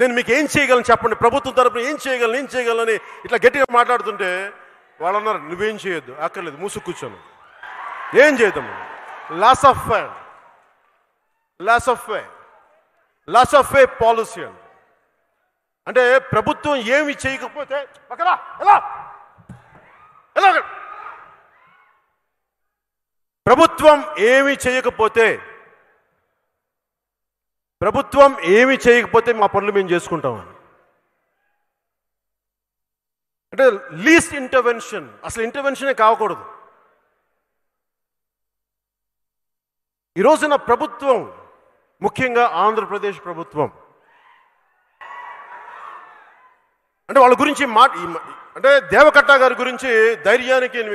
నేను మీకు ఏం చేయగలను చెప్పండి ప్రభుత్వం తరపున ఏం చేయగలను ఏం చేయగలని ఇట్లా గట్టిగా మాట్లాడుతుంటే వాళ్ళు అన్నారు నువ్వేం చేయొద్దు అక్కర్లేదు మూసు కూర్చోను ఏం చేద్దాము loss of way loss of way loss of way policy అండి అంటే ప్రభుత్వం ఏమి చేయకపోతే పక్కరా ఎలా ఎలా ప్రభుత్వం ఏమి చేయకపోతే ప్రభుత్వం ఏమి చేయకపోతే మా పనులు మేము చేసుకుంటామని అంటే లీస్ట్ ఇంటర్వెన్షన్ అసలు ఇంటర్వెన్షనే కావకూడదు ఈ రోజున ప్రభుత్వం ముఖ్యంగా ఆంధ్రప్రదేశ్ ప్రభుత్వం అంటే వాళ్ళ గురించి మా అంటే దేవకట్ట గారి గురించి ధైర్యానికి